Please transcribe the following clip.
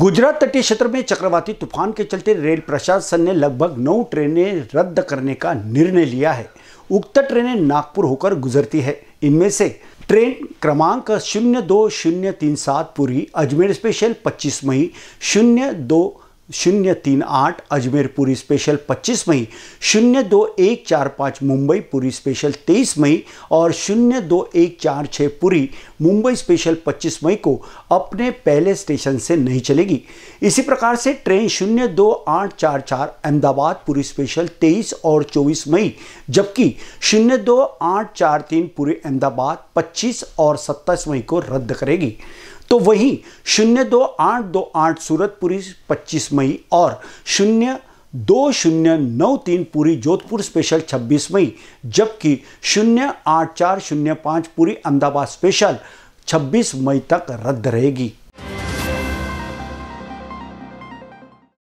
गुजरात तटीय क्षेत्र में चक्रवाती तूफान के चलते रेल प्रशासन ने लगभग नौ ट्रेनें रद्द करने का निर्णय लिया है उक्त ट्रेनें नागपुर होकर गुजरती है इनमें से ट्रेन क्रमांक शून्य दो शून्य तीन सात पूरी अजमेर स्पेशल 25 मई शून्य दो शून्य तीन आठ अजमेर पुरी स्पेशल पच्चीस मई शून्य दो एक चार पाँच मुंबई पुरी स्पेशल तेईस मई और शून्य दो एक चार छः पुरी मुंबई स्पेशल पच्चीस मई को अपने पहले स्टेशन से नहीं चलेगी इसी प्रकार से ट्रेन शून्य दो आठ चार चार अहमदाबाद पुरी स्पेशल तेईस और चौबीस मई जबकि शून्य दो आठ चार तीन पूरी अहमदाबाद पच्चीस और सत्ताईस मई को रद्द करेगी तो वहीं शून्य दो आठ दो आठ सूरतपुरी पच्चीस मई और शून्य दो शून्य नौ तीन पूरी जोधपुर स्पेशल 26 मई जबकि शून्य आठ चार शून्य पाँच पूरी अहमदाबाद स्पेशल 26 मई तक रद्द रहेगी